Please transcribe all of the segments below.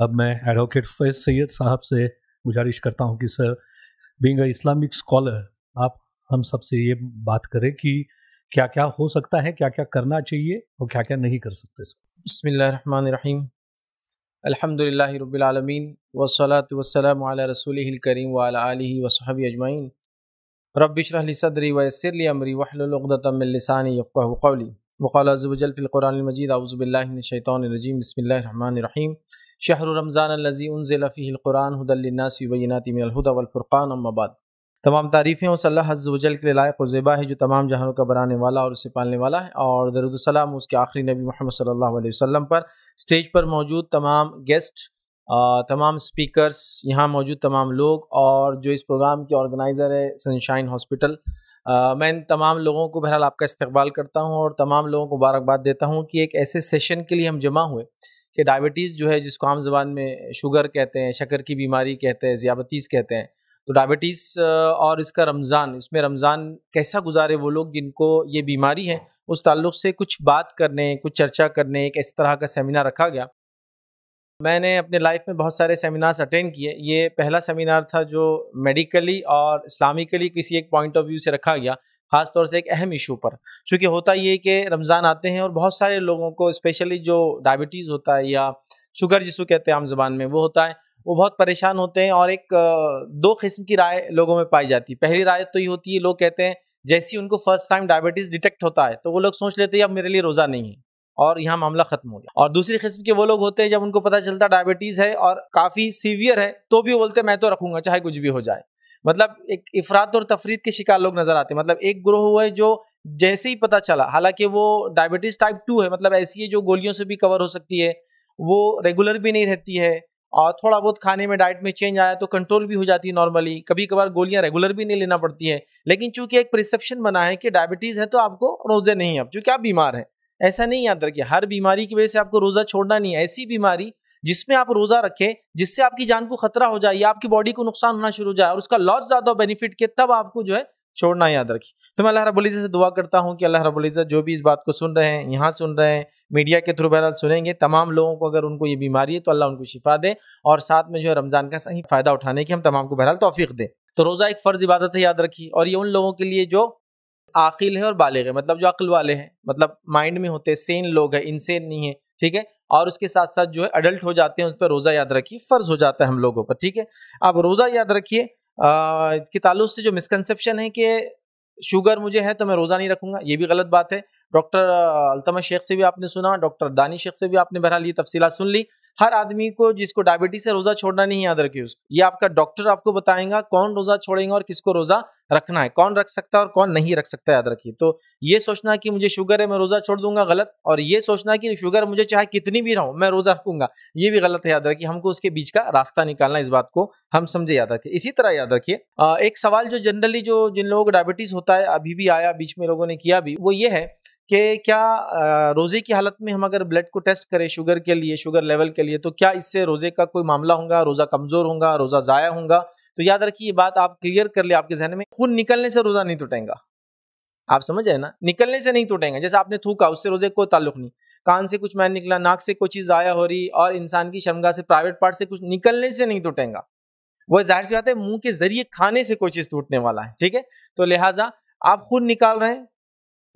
अब मैं एडवोकेट फैज सैयद साहब से गुजारिश करता हूँ कि सर बींग इस्लामिक स्कॉलर आप हम सबसे ये बात करें कि क्या क्या हो सकता है क्या क्या करना चाहिए और क्या क्या नहीं कर सकते बसमीम अलहमदिल्ला वसलात वसलम रसूल करीम वाली वसहब अजमाइन रबिशरली सदरी वसरली अमरी वहलतमिलसानी यफ़ाक़ली वक़ालजल फ़िलकुरानमजीद आउज़बिल्लिनशैतरजीम बसमीम शहर रमज़ान लजी उनफ़ीक़ुरान हदलनासीबिनतिमहदा वफ़ुरक़ान अम्माबाद तमाम तारीफ़ें उस अल्लाह वजल के लायक ज़ेबा है जो तमाम जहानों का बनाने वाला और उसे पालने वाला है और दरुदसलम उसके आखिरी नबी मोहम्मद सल्लल्लाहु अलैहि पर स्टेज पर मौजूद तमाम गेस्ट तमाम स्पीकर्स यहाँ मौजूद तमाम लोग और जो इस प्रोग्राम के ऑर्गेनाइज़र है सनशाइन हॉस्पिटल मैं इन तमाम लोगों को बहरहाल आपका इस्तेबाल करता हूँ और तमाम लोगों को मुबारकबाद देता हूँ कि एक ऐसे सेशन के लिए हम जमा हुए कि डायबिटीज़ जो है जिसको आम जबान में शुगर कहते हैं शक्कर की बीमारी कहते हैं ज़ियाबतीस कहते हैं तो डायबिटीज़ और इसका रमज़ान इसमें रमज़ान कैसा गुजारे वो लोग जिनको ये बीमारी है उस ताल्लुक़ से कुछ बात करने कुछ चर्चा करने एक इस तरह का सेमिनार रखा गया मैंने अपने लाइफ में बहुत सारे सेमिनार्स अटेंड किए ये पहला सेमिनार था जो मेडिकली और इस्लामिकली किसी एक पॉइंट ऑफ व्यू से रखा गया खास तौर से एक अहम इशू पर चूंकि होता ये कि रमज़ान आते हैं और बहुत सारे लोगों को स्पेशली जो डायबिटीज़ होता है या शुगर जिसको कहते हैं आम जबान में वो होता है वो बहुत परेशान होते हैं और एक दो किस्म की राय लोगों में पाई जाती है पहली राय तो ये होती है लोग कहते हैं जैसे ही उनको फर्स्ट टाइम डायबिटीज़ डिटेक्ट होता है तो वो लोग सोच लेते हैं अब मेरे लिए रोज़ा नहीं है और यहाँ मामला खत्म हो गया और दूसरी किस्म के वो लोग होते हैं जब उनको पता चलता डायबिटीज़ है और काफ़ी सीवियर है तो भी बोलते मैं तो रखूंगा चाहे कुछ भी हो जाए मतलब एक इफरात और तफरीत के शिकार लोग नजर आते हैं मतलब एक ग्रोह हुआ है जो जैसे ही पता चला हालांकि वो डायबिटीज टाइप टू है मतलब ऐसी है जो गोलियों से भी कवर हो सकती है वो रेगुलर भी नहीं रहती है और थोड़ा बहुत खाने में डाइट में चेंज आया तो कंट्रोल भी हो जाती है नॉर्मली कभी कभार गोलियां रेगुलर भी नहीं लेना पड़ती है लेकिन चूंकि एक प्रिसेप्शन बना है कि डायबिटीज़ है तो आपको रोज़े नहीं है अब चूँकि आप बीमार हैं ऐसा नहीं याद रखिए हर बीमारी की वजह से आपको रोज़ा छोड़ना नहीं है ऐसी बीमारी जिसमें आप रोजा रखें जिससे आपकी जान को खतरा हो जाए या आपकी बॉडी को नुकसान होना शुरू हो जाए और उसका लॉस ज्यादा बेनिफिट के तब आपको जो है छोड़ना याद रखिए तो मैं अल्लाह रबुल्ज़त से दुआ करता हूँ कि अल्लाह रबुल्ज़त जो भी इस बात को सुन रहे हैं यहाँ सुन रहे हैं मीडिया के थ्रू बहरहाल सुनेंगे तमाम लोगों को अगर उनको ये बीमारी है तो अल्लाह उनको शिफा दे और साथ में जो है रमज़ान का सही फ़ायदा उठाने की हम तमाम को बहरहाल तोफीक दें तो रोज़ा एक फ़र्ज़ इबादत है याद रखी और ये उन लोगों के लिए जो आकिल है और बालिग है मतलब जो अक्ल वाले हैं मतलब माइंड में होते सेन लोग हैं इनसेन नहीं है ठीक है और उसके साथ साथ जो है अडल्ट हो जाते हैं उस पर रोज़ा याद रखिए फ़र्ज हो जाता है हम लोगों पर ठीक है आप रोज़ा याद रखिए के ताल्लुक से जो मिसकनसप्शन है कि शुगर मुझे है तो मैं रोज़ा नहीं रखूँगा ये भी गलत बात है डॉक्टर अल्तम शेख से भी आपने सुना डॉक्टर दानी शेख से भी आपने बहरहाल ये तफसीला सुन ली हर आदमी को जिसको डायबिटीज है रोजा छोड़ना नहीं याद रखिए उसको ये आपका डॉक्टर आपको बताएगा कौन रोजा छोड़ेगा और किसको रोजा रखना है कौन रख सकता है और कौन नहीं रख सकता याद रखिए तो ये सोचना कि मुझे शुगर है मैं रोजा छोड़ दूंगा गलत और ये सोचना कि शुगर मुझे चाहे कितनी भी रहूं मैं रोजा रखूंगा ये भी गलत है याद रखिए हमको उसके बीच का रास्ता निकालना इस बात को हम समझे याद रखिए इसी तरह याद रखिए एक सवाल जो जनरली जो जिन लोगों को डायबिटीज होता है अभी भी आया बीच में लोगों ने किया भी वो ये है कि क्या रोज़े की हालत में हम अगर ब्लड को टेस्ट करें शुगर के लिए शुगर लेवल के लिए तो क्या इससे रोज़े का कोई मामला होगा रोज़ा कमज़ोर होगा रोज़ा ज़ाया होगा तो याद रखिए ये बात आप क्लियर कर ले आपके जहन में खून निकलने से रोज़ा नहीं टूटेगा आप समझ आए ना निकलने से नहीं टूटेगा जैसे आपने थूका उससे रोज़े कोई ताल्लुक नहीं कान से कुछ मैन निकला नाक से कोई चीज़ ज़ाया हो रही और इंसान की शर्मगा से प्राइवेट पार्ट से कुछ निकलने से नहीं टूटेगा वह जाहिर सी बात है मुंह के जरिए खाने से कोई चीज़ टूटने वाला है ठीक है तो लिहाजा आप खुद निकाल रहे हैं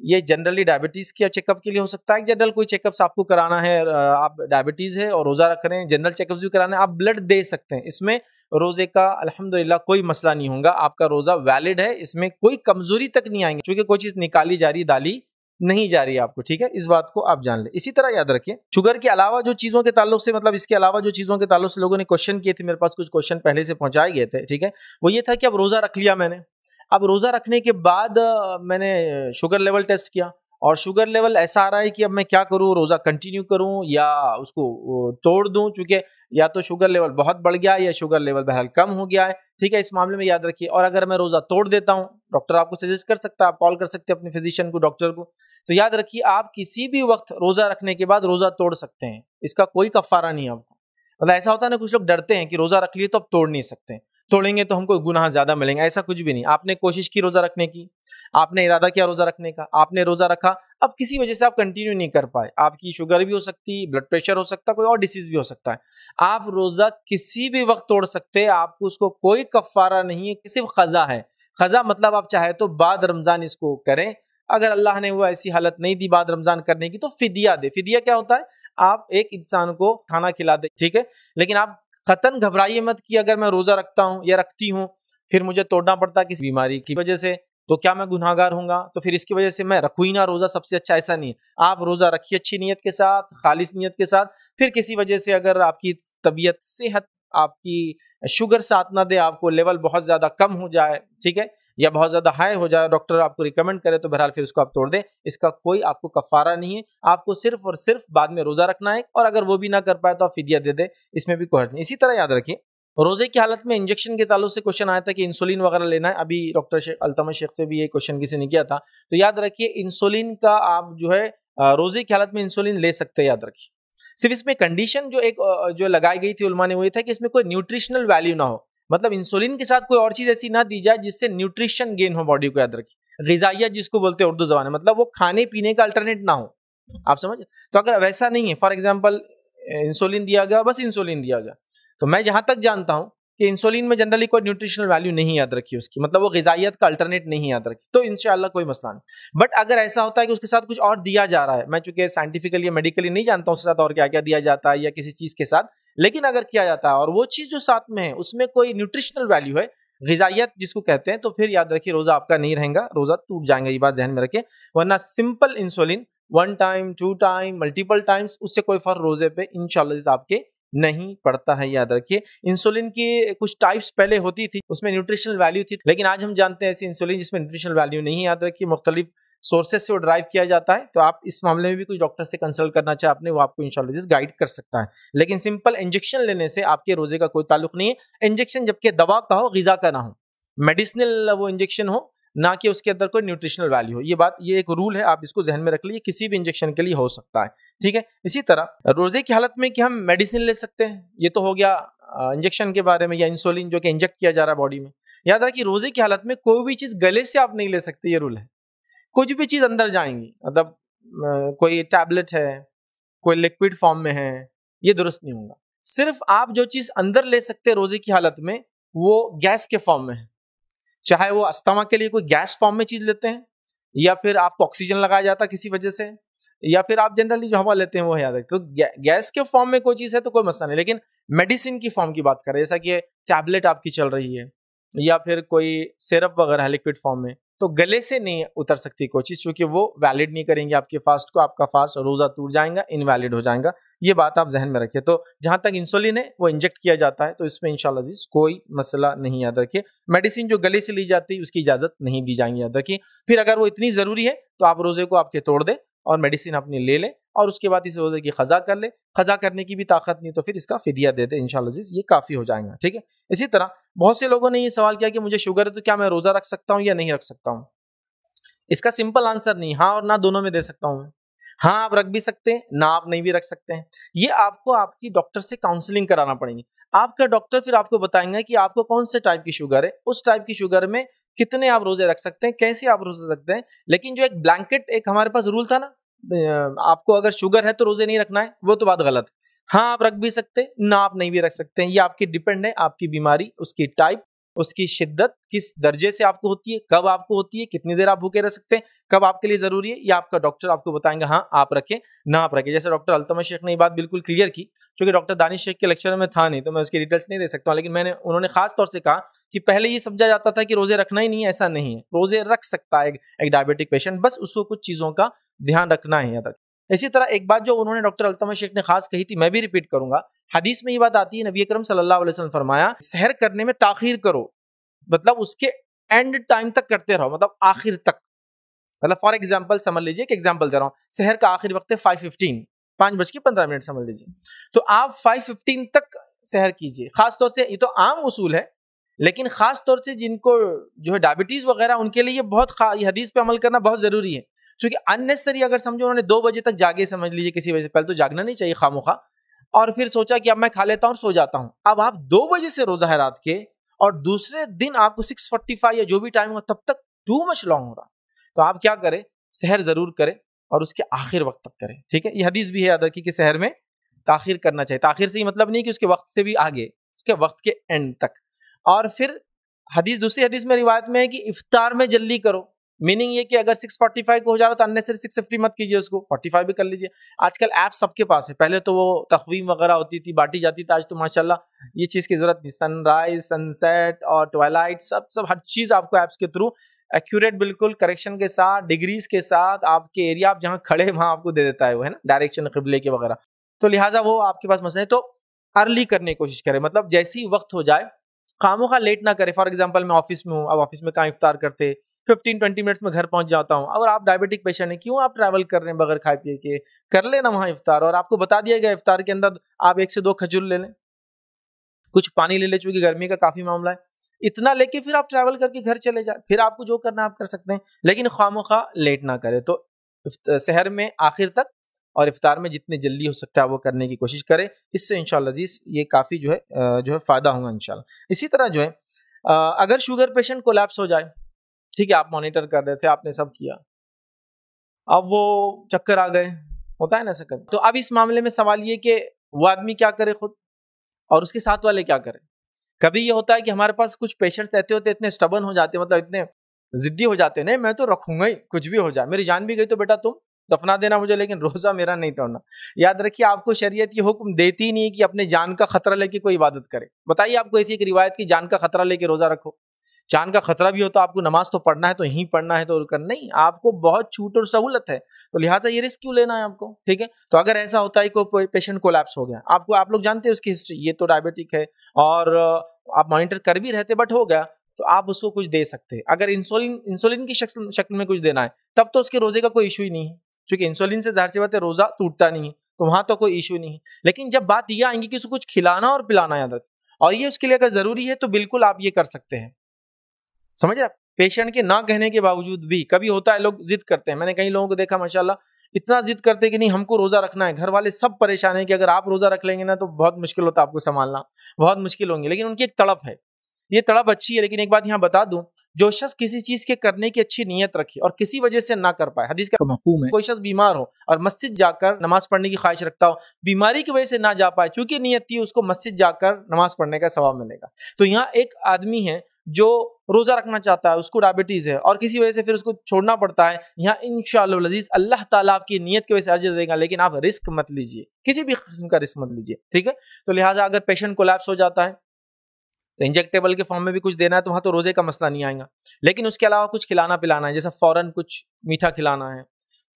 ये जनरली डायबिटीज़ के चेकअप के लिए हो सकता है जनरल कोई चेकअप्स आपको कराना है आप डायबिटीज़ है और रोज़ा रख रहे हैं जनरल चेकअप्स भी कराना है आप ब्लड दे सकते हैं इसमें रोज़े का अल्हम्दुलिल्लाह कोई मसला नहीं होगा आपका रोज़ा वैलिड है इसमें कोई कमज़ोरी तक नहीं आएंगे क्योंकि कोई चीज़ निकाली जा रही डाली नहीं जा रही आपको ठीक है इस बात को आप जान ले इसी तरह याद रखिए शुगर के अलावा जो चीज़ों के ताल्लुक से मतलब इसके अलावा जो चीज़ों के ताल्लुक से लोगों ने क्वेश्चन किए थे मेरे पास कुछ क्वेश्चन पहले से पहुंचाए गए थे ठीक है वो ये था कि अब रोज़ा रख लिया मैंने अब रोज़ा रखने के बाद मैंने शुगर लेवल टेस्ट किया और शुगर लेवल ऐसा आ रहा है कि अब मैं क्या करूँ रोज़ा कंटिन्यू करूँ या उसको तोड़ दूँ चूँकि या तो शुगर लेवल बहुत बढ़ गया है या शुगर लेवल बहरहाल कम हो गया है ठीक है इस मामले में याद रखिए और अगर मैं रोज़ा तोड़ देता हूँ डॉक्टर आपको सजेस्ट कर सकता है आप कॉल कर सकते हैं अपने फिजिशियन को डॉक्टर को तो याद रखिए आप किसी भी वक्त रोज़ा रखने के बाद रोज़ा तोड़ सकते हैं इसका कोई कफ़ारा नहीं है आपको मतलब ऐसा होता है ना कुछ लोग डरते हैं कि रोज़ा रख लिए तो अब तोड़ नहीं सकते तोड़ेंगे तो हमको गुनाह ज़्यादा मिलेंगे ऐसा कुछ भी नहीं आपने कोशिश की रोज़ा रखने की आपने इरादा किया रोज़ा रखने का आपने रोज़ा रखा अब किसी वजह से आप कंटिन्यू नहीं कर पाए आपकी शुगर भी हो सकती ब्लड प्रेशर हो सकता कोई और डिसीज़ भी हो सकता है आप रोज़ा किसी भी वक्त तोड़ सकते आपको उसको कोई कफ़ारा नहीं है सिर्फ ख़ज़ा है ख़ज़ा मतलब आप चाहे तो बाद रमज़ान इसको करें अगर अल्लाह ने वो ऐसी हालत नहीं दी बाद रमज़ान करने की तो फिदिया दे फिदिया क्या होता है आप एक इंसान को खाना खिला दे ठीक है लेकिन आप खतन घबराइए मत कि अगर मैं रोज़ा रखता हूँ या रखती हूँ फिर मुझे तोड़ना पड़ता किसी बीमारी की वजह से तो क्या मैं गुनाहगार हूँगा तो फिर इसकी वजह से मैं रखू ही ना रोज़ा सबसे अच्छा ऐसा नहीं है आप रोज़ा रखिए अच्छी नीयत के साथ खालिश नीयत के साथ फिर किसी वजह से अगर आपकी तबीयत सेहत आपकी शुगर साथ ना दे आपको लेवल बहुत ज़्यादा कम हो जाए ठीक है या बहुत ज़्यादा हाई हो जाए डॉक्टर आपको रिकमेंड करे तो बहरहाल फिर उसको आप तोड़ दें इसका कोई आपको कफारा नहीं है आपको सिर्फ और सिर्फ बाद में रोज़ा रखना है और अगर वो भी ना कर पाए तो आप फिदिया दे दें इसमें भी कोई हर्ज नहीं इसी तरह याद रखिए रोजे की हालत में इंजेक्शन के तालु से क्वेश्चन आया था कि इंसुलिन वगैरह लेना है अभी डॉक्टर शेख अल्तमा शेख से भी ये क्वेश्चन किसी ने किया था तो याद रखिए इंसुलिन का आप जो है रोजे की हालत में इंसुलिन ले सकते हैं याद रखिए सिर्फ इसमें कंडीशन जो एक जो लगाई गई थी उल्मा ने वो ये था कि इसमें कोई न्यूट्रिशनल वैल्यू ना हो मतलब इंसुलिन के साथ कोई और चीज़ ऐसी ना दी जाए जिससे न्यूट्रिशन गेन हो बॉडी को याद रखिए गजाइया जिसको बोलते हैं उर्दू जबान मतलब वो खाने पीने का अल्टरनेट ना हो आप समझ तो अगर वैसा नहीं है फॉर एग्जाम्पल इंसुलिन दिया गया बस इंसुलिन दिया गया तो मैं जहाँ तक जानता हूँ कि इंसुलिन में जनरली कोई न्यूट्रिशनल वैल्यू नहीं याद रखी उसकी मतलब वो गजाइत का अल्टरनेट नहीं याद रखी तो इनशाला कोई मसला नहीं बट अगर ऐसा होता है कि उसके साथ कुछ और दिया जा रहा है मैं चूंकि साइंटिफिकली या मेडिकली नहीं जानता उसके साथ और क्या क्या दिया जाता है या किसी चीज़ के साथ लेकिन अगर किया जाता है और वो चीज़ जो साथ में है उसमें कोई न्यूट्रिशनल वैल्यू है गजाइत जिसको कहते हैं तो फिर याद रखिए रोज़ा आपका नहीं रहेगा रोज़ा टूट जाएंगे ये बात जहन में रखें वरना simple insulin one time two time multiple times उससे कोई फर्क रोज़े पे इन आपके नहीं पड़ता है याद रखिए इंसुलिन की कुछ टाइप्स पहले होती थी उसमें न्यूट्रिशनल वैल्यू थी लेकिन आज हम जानते हैं ऐसी इंसुलिन जिसमें न्यूट्रिशनल वैल्यू नहीं याद रखिए मुख्तलिफ सोर्सेज से वो ड्राइव किया जाता है तो आप इस मामले में भी कोई डॉक्टर से कंसल्ट करना चाहे आपने वो आपको इंशोलॉजिस्ट गाइड कर सकता है लेकिन सिंपल इंजेक्शन लेने से आपके रोजे का कोई ताल्लुक नहीं है इंजेक्शन जबकि दवा का हो गज़ा का ना हो मेडिसिनल वो इंजेक्शन हो ना कि उसके अंदर कोई न्यूट्रिशनल वैल्यू हो ये बात ये एक रूल है आप इसको जहन में रख लीजिए किसी भी इंजेक्शन के लिए हो सकता है ठीक है इसी तरह रोजे की हालत में कि हम मेडिसिन ले सकते हैं ये तो हो गया इंजेक्शन के बारे में या इंसुलिन जो कि इंजेक्ट किया जा रहा है बॉडी में याद रहा कि रोजे की हालत में कोई भी चीज़ गले से आप नहीं ले सकते ये रूल है कुछ भी चीज़ अंदर जाएंगी मतलब कोई टैबलेट है कोई लिक्विड फॉर्म में है ये दुरुस्त नहीं होगा सिर्फ आप जो चीज़ अंदर ले सकते हैं रोजे की हालत में वो गैस के फॉर्म में है चाहे वो अस्थमा के लिए कोई गैस फॉर्म में चीज़ लेते हैं या फिर आपको ऑक्सीजन लगाया जाता किसी वजह से या फिर आप जनरली जो हवा लेते हैं वो याद रखते तो गैस के फॉर्म में कोई चीज़ है तो कोई मसला नहीं लेकिन मेडिसिन की फॉर्म की बात करें जैसा कि टैबलेट आपकी चल रही है या फिर कोई सिरप वगैरह है लिक्विड फॉर्म में तो गले से नहीं उतर सकती कोई चीज़ क्योंकि वो वैलिड नहीं करेंगे आपके फास्ट को आपका फास्ट रोज़ा टूट जाएगा इनवैलिड हो जाएगा ये बात आप जहन में रखिए तो जहाँ तक इंसुलिन है वो इंजेक्ट किया जाता है तो इसमें इन जीज कोई मसला नहीं याद रखिए मेडिसिन जो गले से ली जाती है उसकी इजाज़त नहीं दी जाएगी याद रखिए फिर अगर वो इतनी ज़रूरी है तो आप रोज़े को आपके तोड़ दें और मेडिसिन अपनी ले लें और उसके बाद इस रोज़े की खजा कर ले खजा करने की भी ताकत नहीं तो फिर इसका फिदिया दे दे इन जीज ये काफ़ी हो जाएगा ठीक है इसी तरह बहुत से लोगों ने ये सवाल किया कि मुझे शुगर है तो क्या मैं रोज़ा रख सकता हूँ या नहीं रख सकता हूँ इसका सिंपल आंसर नहीं हाँ और ना दोनों में दे सकता हूँ हाँ आप रख भी सकते हैं ना आप नहीं भी रख सकते हैं ये आपको आपकी डॉक्टर से काउंसलिंग कराना पड़ेगी आपका डॉक्टर फिर आपको बताएंगे कि आपको कौन से टाइप की शुगर है उस टाइप की शुगर में कितने आप रोजे रख सकते हैं कैसे आप रोजे रखते हैं लेकिन जो एक ब्लैंकेट एक हमारे पास रूल था ना आपको अगर शुगर है तो रोजे नहीं रखना है वो तो बात गलत है हाँ आप रख भी सकते हैं ना आप नहीं भी रख सकते हैं ये आपकी डिपेंड है आपकी बीमारी उसकी टाइप उसकी शिद्दत किस दर्जे से आपको होती है कब आपको होती है कितनी देर आप भूखे रह सकते हैं कब आपके लिए जरूरी है या आपका डॉक्टर आपको बताएंगे हाँ आप रखें ना आप रखें जैसे डॉक्टर अल्तमा शेख ने ये बात बिल्कुल क्लियर की क्योंकि डॉक्टर दानिश शेख के लेक्चर में था नहीं तो मैं उसकी डिटेल्स नहीं दे सकता लेकिन मैंने उन्होंने खास तौर से कहा कि पहले ये समझा जाता था कि रोजे रखना ही नहीं है ऐसा नहीं है रोजे रख सकता है एक डायबिटिक पेशेंट बस उसको कुछ चीज़ों का ध्यान रखना है यहाँ तक इसी तरह एक बात जो उन्होंने डॉक्टर अल्तम शेख ने खास कही थी मैं भी रिपीट करूंगा हदीस में ये बात आती है नबी अक्रम सल्लल्लाहु फरमाया सहर करने में ताखिर करो मतलब उसके एंड टाइम तक करते रहो मतलब आखिर तक मतलब फॉर एग्जाम्पल समझ लीजिए एक एग्जाम्पल दे रहा हूँ शहर का आखिर वक्त है फाइव फिफ्टीन पाँच बज के पंद्रह मिनट समझ लीजिए तो आप फाइव फिफ्टीन तक शहर कीजिए खासतौर से ये तो आम उसूल है लेकिन खासतौर से जिनको जो है डायबिटीज़ वगैरह उनके लिए बहुत हदीस पे अमल करना बहुत ज़रूरी है चूंकि अननेसेसरी अगर समझो उन्होंने दो बजे तक जागे समझ लीजिए किसी वजह से पहले तो जागना नहीं चाहिए खामोखा और फिर सोचा कि अब मैं खा लेता हूँ और सो जाता हूँ अब आप दो बजे से रोजा है रात के और दूसरे दिन आपको सिक्स फोर्टी फाइव या जो भी टाइम हो तब तक टू मच लॉन्ग हो रहा तो आप क्या करें शहर जरूर करें और उसके आखिर वक्त तक करें ठीक है ये हदीस भी है याद रखिए कि शहर में ताखिर करना चाहिए ताखिर से ही मतलब नहीं कि उसके वक्त से भी आगे उसके वक्त के एंड तक और फिर हदीस दूसरी हदीस में रिवायत में है कि इफ्तार में जल्दी करो मीनिंग ये कि अगर 645 को हो जा रहा तो अननेसरी फिफ्टी मत कीजिए उसको 45 भी कर लीजिए आजकल ऐप सबके पास है पहले तो वो तकवीम वगैरह होती थी बांटी जाती थी आज तो माशाल्लाह ये चीज़ की ज़रूरत नहीं सनराइज सनसेट और ट्वाइलाइट सब सब हर चीज़ आपको ऐप्स के थ्रू एक्यूरेट बिल्कुल करेक्शन के साथ डिग्रीज के साथ आपके एरिया आप जहाँ खड़े वहाँ आपको दे देता है वो है ना डायरेक्शन कबले के वगैरह तो लिहाजा वो आपके पास मसले तो अर्ली करने की कोशिश करें मतलब जैसे ही वक्त हो जाए खामों खा लेट ना करें फॉर एग्जाम्पल मैं ऑफिस में हूँ अब ऑफिस में कहाँ इफ्तार करते फिफ्टीन ट्वेंटी मिनट्स में घर पहुँच जाता हूँ और आप डायबिटिक पेशेंट हैं क्यों आप ट्रैवल कर रहे हैं बगैर खाए पिए के कर लेना वहाँ इफ्तार और आपको बता दिया गया इफ्तार के अंदर आप एक से दो खजूर ले लें कुछ पानी ले लें चूंकि गर्मी का काफ़ी मामला है इतना लेके फिर आप ट्रैवल करके घर चले जाए फिर आपको जो करना आप कर सकते हैं लेकिन खामोखा लेट ना करें तो शहर में आखिर तक और इफ्तार में जितनी जल्दी हो सकता है वो करने की कोशिश करें इससे इन अजीज ये काफ़ी जो है जो है फ़ायदा होगा इन इसी तरह जो है अगर शुगर पेशेंट को हो जाए ठीक है आप मॉनिटर कर रहे थे आपने सब किया अब वो चक्कर आ गए होता है ना सकत तो अब इस मामले में सवाल ये कि वो आदमी क्या करे खुद और उसके साथ वाले क्या करें कभी ये होता है कि हमारे पास कुछ पेशेंट्स रहते होते इतने स्टबन हो जाते मतलब इतने जिद्दी हो जाते नहीं मैं तो रखूंगा ही कुछ भी हो जाए मेरी जान भी गई तो बेटा तुम दफना देना मुझे लेकिन रोज़ा मेरा नहीं तोड़ना याद रखिए आपको शरीयत ये हुक्म देती नहीं कि अपने जान का खतरा लेके कोई इबादत करे बताइए आपको ऐसी एक रिवायत की जान का खतरा लेके रोज़ा रखो जान का खतरा भी हो तो आपको नमाज तो पढ़ना है तो यहीं पढ़ना है तो कर नहीं आपको बहुत छूट और सहूलत है तो लिहाजा ये रिस्क क्यों लेना है आपको ठीक है तो अगर ऐसा होता है कोई पेशेंट कोलैप्स हो गया आपको आप लोग जानते हैं उसकी हिस्ट्री ये तो डायबिटिक है और आप मॉनिटर कर भी रहते बट हो गया तो आप उसको कुछ दे सकते हैं अगर इंसुलिन इंसुलिन की शक्ल शक्ल में कुछ देना है तब तो उसके रोजे का कोई इशू ही नहीं है क्योंकि इंसुलिन से जाहिर सी बात है रोजा टूटता नहीं है तो वहां तो कोई इशू नहीं है लेकिन जब बात यह आएंगी कि उसको कुछ खिलाना और पिलाना याद रखें और ये उसके लिए अगर जरूरी है तो बिल्कुल आप ये कर सकते हैं समझ रहे पेशेंट के ना कहने के बावजूद भी कभी होता है लोग जिद करते हैं मैंने कई लोगों को देखा माशाला इतना जिद करते कि नहीं हमको रोजा रखना है घर वाले सब परेशान हैं कि अगर आप रोजा रख लेंगे ना तो बहुत मुश्किल होता है आपको संभालना बहुत मुश्किल होंगे लेकिन उनकी एक तड़प है ये तड़प अच्छी है लेकिन एक बात यहाँ बता दूं जो शख्स किसी चीज के करने की अच्छी नीयत रखे और किसी वजह से ना कर पाए हदीस का तो मफूम है कोई शख्स बीमार हो और मस्जिद जाकर नमाज पढ़ने की ख्वाहिश रखता हो बीमारी की वजह से ना जा पाए चूंकि नीयत थी उसको मस्जिद जाकर नमाज पढ़ने का सवाब मिलेगा तो यहाँ एक आदमी है जो रोजा रखना चाहता है उसको डायबिटीज है और किसी वजह से फिर उसको छोड़ना पड़ता है यहाँ इन शजीज अल्लाह ताला आपकी नीयत की वजह से अर्जित देगा लेकिन आप रिस्क मत लीजिए किसी भी किस्म का रिस्क मत लीजिए ठीक है तो लिहाजा अगर पेशेंट कोलैप्स हो जाता है तो इंजेक्टेबल के फॉर्म में भी कुछ देना है तो वहाँ तो रोज़े का मसला नहीं आएगा लेकिन उसके अलावा कुछ खिलाना पिलाना है जैसा फ़ौरन कुछ मीठा खिलाना है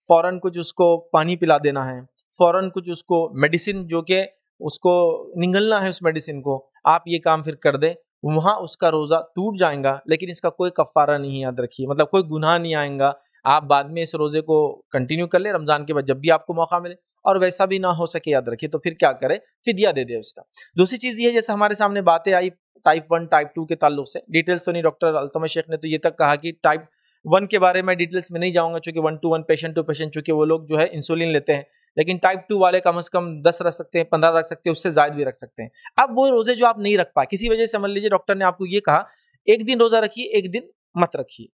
फ़ौरन कुछ उसको पानी पिला देना है फ़ौरन कुछ उसको मेडिसिन जो कि उसको निगलना है उस मेडिसिन को आप ये काम फिर कर दे वहाँ उसका रोज़ा टूट जाएगा लेकिन इसका कोई कफ़ारा नहीं याद रखिए मतलब कोई गुनाह नहीं आएगा आप बाद में इस रोज़े को कंटिन्यू कर ले रमज़ान के बाद जब भी आपको मौका मिले और वैसा भी ना हो सके याद रखिए तो फिर क्या करें फिदिया दे दे उसका दूसरी चीज़ ये है जैसे हमारे सामने बातें आई टाइप वन टाइप टू के ताल्लुक से डिटेल्स तो नहीं डॉक्टर अल्तम शेख ने तो ये तक कहा कि टाइप वन के बारे में डिटेल्स में नहीं जाऊंगा चूंकि one to one patient to patient चूंकि वो लोग जो है इंसुलिन लेते हैं लेकिन टाइप टू वाले कम से कम दस रख सकते हैं पंद्रह रख सकते हैं उससे ज्यादा भी रख सकते हैं अब वो रोजे जो आप नहीं रख पाए किसी वजह से समझ लीजिए डॉक्टर ने आपको ये कहा एक दिन रोजा रखिए एक दिन मत रखिए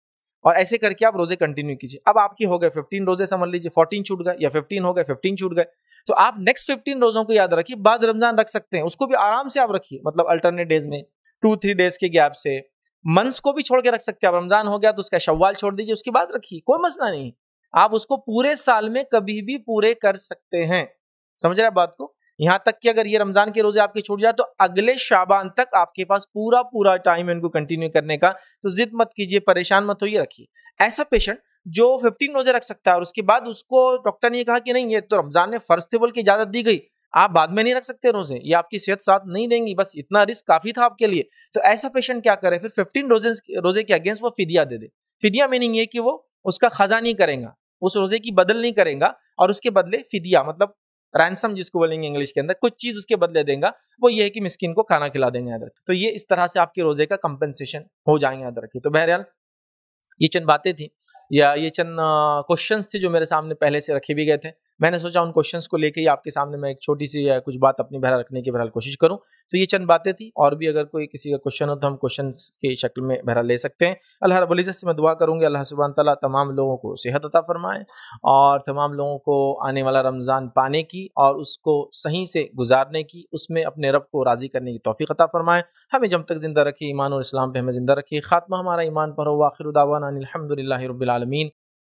और ऐसे करके आप रोजे कंटिन्यू कीजिए अब आपके हो गए फिफ्टीन रोजे समझ लीजिए फोर्टीन छूट गए या फिफ्टीन हो गए फिफ्टीन छूट गए तो आप नेक्स्ट फिफ्टीन रोजों को याद रखिए बाद रमजान रख सकते हैं उसको भी आराम से आप रखिए मतलब अल्टरनेट डेज में टू थ्री डेज के गैप से मंथ्स को भी छोड़ के रख सकते हैं आप रमजान हो गया तो उसका शव्वाल छोड़ दीजिए उसके बाद रखिए कोई मसला नहीं आप उसको पूरे साल में कभी भी पूरे कर सकते हैं समझ रहे बात को यहाँ तक कि अगर ये रमजान के रोजे आपके छूट जाए तो अगले शाबान तक आपके पास पूरा पूरा टाइम है उनको कंटिन्यू करने का तो जिद मत कीजिए परेशान मत होइए रखिए ऐसा पेशेंट जो 15 रोजे रख सकता है और उसके बाद उसको डॉक्टर ने कहा कि नहीं ये तो रमजान में फर्स्ट थे बोल की इजाजत दी गई आप बाद में नहीं रख सकते रोजे ये आपकी सेहत साथ नहीं देंगी बस इतना रिस्क काफी था आपके लिए तो ऐसा पेशेंट क्या करे फिर फिफ्टीन रोजेस रोजे के अगेंस्ट वो फिदिया दे दे फिदिया मीनिंग ये कि वो उसका खजा नहीं करेगा उस रोजे की बदल नहीं करेगा और उसके बदले फिदिया मतलब रैनसम जिसको बोलेंगे इंग्लिश के अंदर कुछ चीज उसके बदले देगा वो ये है कि मिस्किन को खाना खिला देंगे याद रखें तो ये इस तरह से आपके रोजे का कंपनसेशन हो जाएंगे याद रखें तो बहरहाल ये चंद बातें थी या ये चंद क्वेश्चन थे जो मेरे सामने पहले से रखे भी गए थे मैंने सोचा उन क्वेश्चन को लेकर ही आपके सामने मैं एक छोटी सी कुछ बात अपनी बहरा रखने की बहरहाल कोशिश करूँ तो ये चंद बातें थी और भी अगर कोई किसी का क्वेश्चन हो तो हम क्वेश्चन की शक्ल में बहरा ले सकते हैं अल्लाह रबुल्ज़त से मैं दुआ करूँगी अल्लाह सुबह तला तमाम लोगों को सेहत अता फरमाए और तमाम लोगों को आने वाला रमज़ान पाने की और उसको सही से गुजारने की उसमें अपने रब को राज़ी करने की तोफ़ी अता फरमाए हमें जब तक ज़िंदा रखी ईमान और इस्लाम पर हमें ज़िंदा रखी ख़ात्मा हमारा ईमान पर हो आखिर उदावान रबालमीन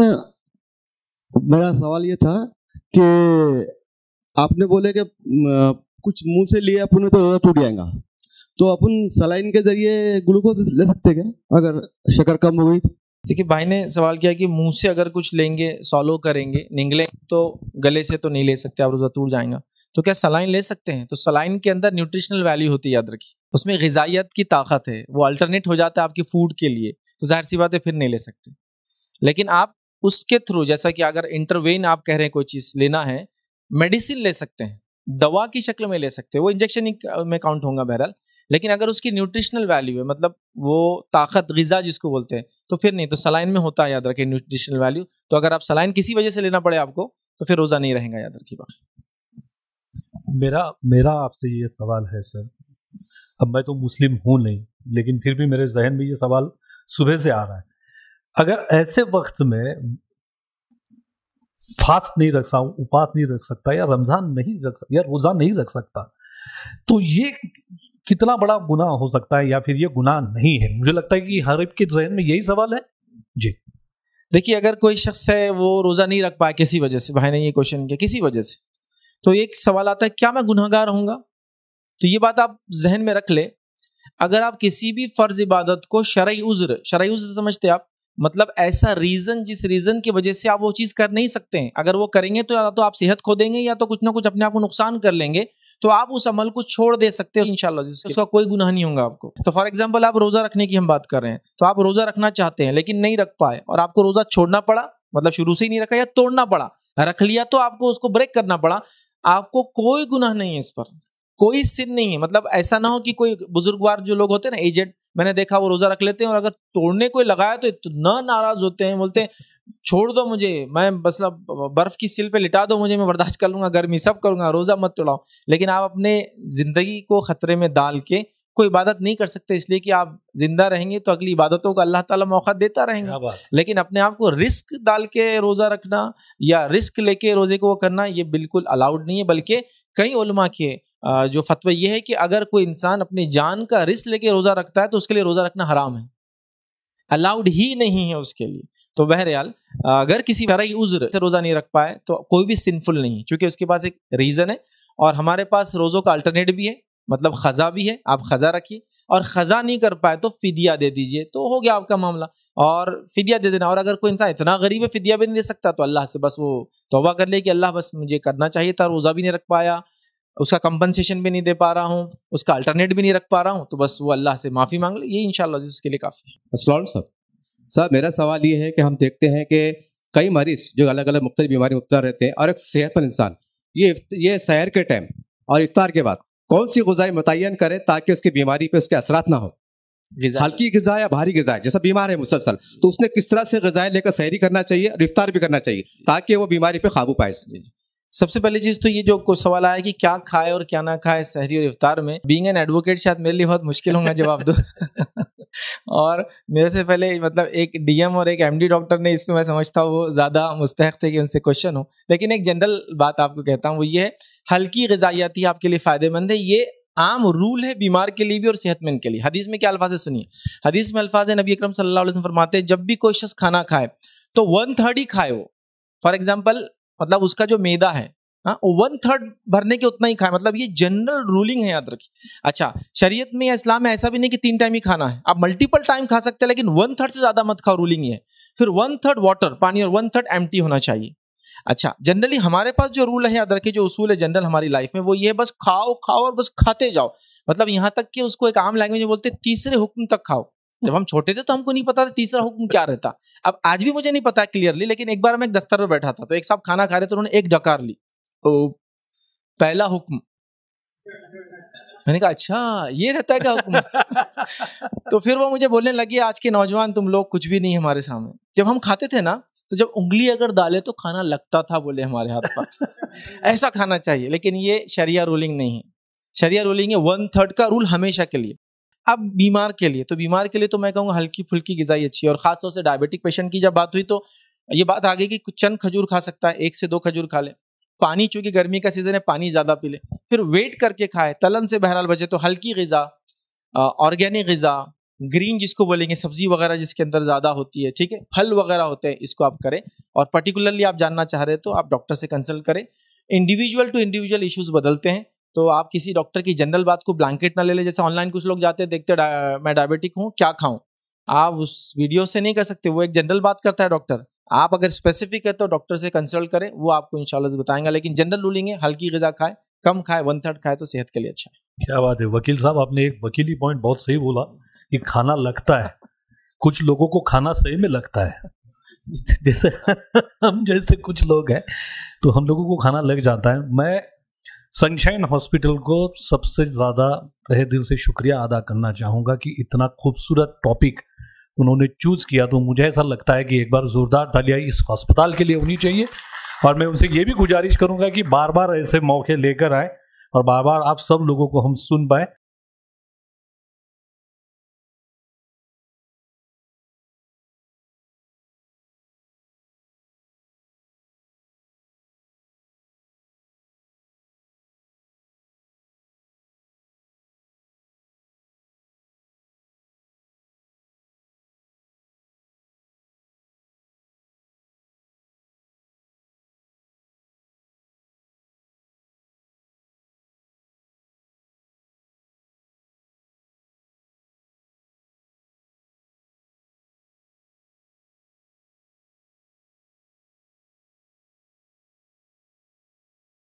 मेरा सवाल ये था कि आपने बोले कि कुछ मुंह से लिए अपन तो रोजा टूट जाएगा तो अपन सलाइन के जरिए ग्लूकोज ले सकते क्या अगर शक्कर कम हो गई तो देखिए भाई ने सवाल किया कि मुंह से अगर कुछ लेंगे सॉलो करेंगे निगलें तो गले से तो नहीं ले सकते आप रोजा टूट जाएगा तो क्या सलाइन ले सकते हैं तो सलाइन के अंदर न्यूट्रिशनल वैल्यू होती है याद रखिए उसमें गजाइत की ताकत है वो अल्टरनेट हो जाता है आपकी फूड के लिए तो जाहिर सी बात है फिर नहीं ले सकते लेकिन आप उसके थ्रू जैसा कि अगर इंटरवेन आप कह रहे हैं कोई चीज़ लेना है मेडिसिन ले सकते हैं दवा की शक्ल में ले सकते हैं वो इंजेक्शन में काउंट होगा बहरहाल लेकिन अगर उसकी न्यूट्रिशनल वैल्यू है मतलब वो ताकत गज़ा जिसको बोलते हैं तो फिर नहीं तो सलाइन में होता है याद रखें न्यूट्रिशनल वैल्यू तो अगर आप सलाइन किसी वजह से लेना पड़े आपको तो फिर रोज़ा नहीं रहेगा याद रखी बात मेरा मेरा आपसे ये सवाल है सर अब मैं तो मुस्लिम हूँ नहीं लेकिन फिर भी मेरे जहन में ये सवाल सुबह से आ रहा है अगर ऐसे वक्त में फास्ट नहीं रख सकता उपास नहीं रख सकता या रमजान नहीं रख सकता या रोजा नहीं रख सकता तो ये कितना बड़ा गुनाह हो सकता है या फिर ये गुनाह नहीं है मुझे लगता है कि हर एक के जहन में यही सवाल है जी देखिए अगर कोई शख्स है वो रोज़ा नहीं रख पाए किसी वजह से भाई ने ये क्वेश्चन किया किसी वजह से तो एक सवाल आता है क्या मैं गुनहगार हूंगा तो ये बात आप जहन में रख ले अगर आप किसी भी फ़र्ज़ इबादत को शरा उज़्र शरा उज़्र समझते आप मतलब ऐसा रीजन जिस रीजन की वजह से आप वो चीज कर नहीं सकते हैं अगर वो करेंगे तो या तो आप सेहत खो देंगे या तो कुछ ना कुछ अपने आप को नुकसान कर लेंगे तो आप उस अमल को छोड़ दे सकते हो इनशाला उसका कोई गुनाह नहीं होगा आपको तो फॉर एग्जाम्पल आप रोजा रखने की हम बात कर रहे हैं तो आप रोजा रखना चाहते हैं लेकिन नहीं रख पाए और आपको रोजा छोड़ना पड़ा मतलब शुरू से ही नहीं रखा या तोड़ना पड़ा रख लिया तो आपको उसको ब्रेक करना पड़ा आपको कोई गुनाह नहीं है इस पर कोई सिन नहीं है मतलब ऐसा ना हो कि कोई बुजुर्गवार जो लोग होते हैं ना एजेंट मैंने देखा वो रोजा रख लेते हैं और अगर तोड़ने कोई लगाया तो इतना नाराज होते हैं बोलते हैं छोड़ दो मुझे मैं बस बर्फ की सिल पे लिटा दो मुझे मैं बर्दाश्त कर लूंगा गर्मी सब करूंगा रोजा मत तोड़ाओ लेकिन आप अपने जिंदगी को खतरे में डाल के कोई इबादत नहीं कर सकते इसलिए कि आप जिंदा रहेंगे तो अगली इबादतों का अल्लाह ताला मौका देता रहेगा लेकिन अपने आप को रिस्क डाल के रोजा रखना या रिस्क लेके रोजे को वो करना ये बिल्कुल अलाउड नहीं है बल्कि कई उलमा के जो फतवा यह है कि अगर कोई इंसान अपनी जान का रिस्क लेके रोज़ा रखता है तो उसके लिए रोज़ा रखना हराम है अलाउड ही नहीं है उसके लिए तो बहरहाल अगर किसी शरा उज्र से रोज़ा नहीं रख पाए तो कोई भी सिंफुल नहीं है क्योंकि उसके पास एक रीज़न है और हमारे पास रोज़ों का अल्टरनेट भी है मतलब ख़ज़ा भी है आप ख़ज़ा रखिए और ख़ज़ा नहीं कर पाए तो फ़िदिया दे दीजिए तो हो गया आपका मामला और फ़िदिया दे देना और अगर कोई इंसान इतना गरीब है फ़िदिया भी नहीं दे सकता तो अल्लाह से बस वो तोबा कर ले कि अल्लाह बस मुझे करना चाहिए था रोज़ा भी नहीं रख पाया उसका कंपनसेशन भी नहीं दे पा रहा हूँ उसका अल्टरनेट भी नहीं रख पा रहा हूँ तो बस वो अल्लाह से माफ़ी मांग ले ये इन उसके लिए काफ़ी साहब साहब मेरा सवाल ये है कि हम देखते हैं कि कई मरीज जो अलग अलग मुख्तलि बीमारी मुबतला रहते हैं और एक सेहतमंद इंसान ये ये सैर के टाइम और इफ्तार के बाद कौन सी गजाएं मुतन करें ताकि उसकी बीमारी पर उसके असरात ना हो हल्की गजा या भारी गजा जैसा बीमार है मुसलसल तो उसने किस तरह से गजाएं लेकर सहरी करना चाहिए और इफ्तार भी करना चाहिए ताकि वो बीमारी पे काबू पाए सबसे पहली चीज तो ये जो सवाल आया कि क्या खाए और क्या ना खाए शहरी और इफ्तार में बींग एन एडवोकेट शायद मेरे लिए बहुत मुश्किल होगा जवाब दो और मेरे से पहले मतलब एक डीएम और एक एमडी डॉक्टर ने इसमें मैं समझता हूँ वो ज़्यादा मुस्तक थे कि उनसे क्वेश्चन हो लेकिन एक जनरल बात आपको कहता हूँ वो ये है हल्की गजाइयाती आपके लिए फ़ायदेमंद है ये आम रूल है बीमार के लिए भी और सेहतमंद के लिए हदीस में क्या अल्फाज है सुनिए हदीस में अल्फाज है नबी अक्रम सल्लल्लाहु अलैहि वसल्लम फरमाते हैं जब भी कोई शख्स खाना खाए तो वन थर्ड ही खाए वो फॉर एग्जाम्पल मतलब उसका जो मैदा है हाँ, वन थर्ड भरने के उतना ही खाए मतलब ये जनरल रूलिंग है याद रखिए अच्छा शरीयत में या इस्लाम में ऐसा भी नहीं कि तीन टाइम ही खाना है आप मल्टीपल टाइम खा सकते हैं लेकिन वन थर्ड से ज्यादा मत खाओ रूलिंग है फिर वन थर्ड वाटर पानी और वन थर्ड एम्टी होना चाहिए अच्छा जनरली हमारे पास जो रूल है याद रखिए जो उसूल है जनरल हमारी लाइफ में वो ये बस खाओ खाओ और बस खाते जाओ मतलब यहाँ तक कि उसको एक आम लैंग्वेज में बोलते तीसरे हुक्म तक खाओ जब हम छोटे थे तो हमको नहीं पता था तीसरा हुक्म क्या रहता अब आज भी मुझे नहीं पता क्लियरली लेकिन एक बार मैं एक दस्तर पर बैठा था तो एक साहब खाना खा रहे थे उन्होंने एक डकार ली तो पहला हुक्म मैंने कहा अच्छा ये रहता है क्या हुक्म तो फिर वो मुझे बोलने लगी आज के नौजवान तुम लोग कुछ भी नहीं हमारे सामने जब हम खाते थे ना तो जब उंगली अगर डाले तो खाना लगता था बोले हमारे हाथ पर ऐसा खाना चाहिए लेकिन ये शरिया रूलिंग नहीं है शरिया रूलिंग है वन थर्ड का रूल हमेशा के लिए अब बीमार के लिए तो बीमार के लिए तो मैं कहूँगा हल्की फुल्की गजाई अच्छी है और खासतौर से डायबिटिक पेशेंट की जब बात हुई तो ये बात आ गई कि कुछ चंद खजूर खा सकता है एक से दो खजूर खा ले पानी चूंकि गर्मी का सीजन है पानी ज़्यादा पी ले फिर वेट करके खाए तलन से बहरहाल बचे तो हल्की गज़ा ऑर्गेनिक गज़ा ग्रीन जिसको बोलेंगे सब्जी वगैरह जिसके अंदर ज़्यादा होती है ठीक है फल वगैरह होते हैं इसको आप करें और पर्टिकुलरली आप जानना चाह रहे हैं तो आप डॉक्टर से कंसल्ट करें इंडिविजुअल टू इंडिविजुअल इश्यूज बदलते हैं तो आप किसी डॉक्टर की जनरल बात को ब्लैंकेट ना ले ले जैसे ऑनलाइन कुछ लोग जाते हैं देखते हैं डा, मैं डायबिटिक हूँ क्या खाऊं आप उस वीडियो से नहीं कर सकते वो एक जनरल बात करता है डॉक्टर आप अगर स्पेसिफिक है तो डॉक्टर से कंसल्ट करें वो आपको इंशाल्लाह बताएंगे लेकिन जनरल रूलिंग है हल्की गजा खाए कम खाए वन थर्ड खाए तो सेहत के लिए अच्छा है क्या बात है वकील साहब आपने एक वकीली पॉइंट बहुत सही बोला कि खाना लगता है कुछ लोगों को खाना सही में लगता है जैसे हम जैसे कुछ लोग हैं तो हम लोगों को खाना लग जाता है मैं सनशाइन हॉस्पिटल को सबसे ज़्यादा तहे दिल से शुक्रिया अदा करना चाहूँगा कि इतना खूबसूरत टॉपिक उन्होंने चूज़ किया तो मुझे ऐसा लगता है कि एक बार ज़ोरदार तालियाँ इस अस्पताल के लिए होनी चाहिए और मैं उनसे ये भी गुजारिश करूँगा कि बार बार ऐसे मौके लेकर आए और बार बार आप सब लोगों को हम सुन पाए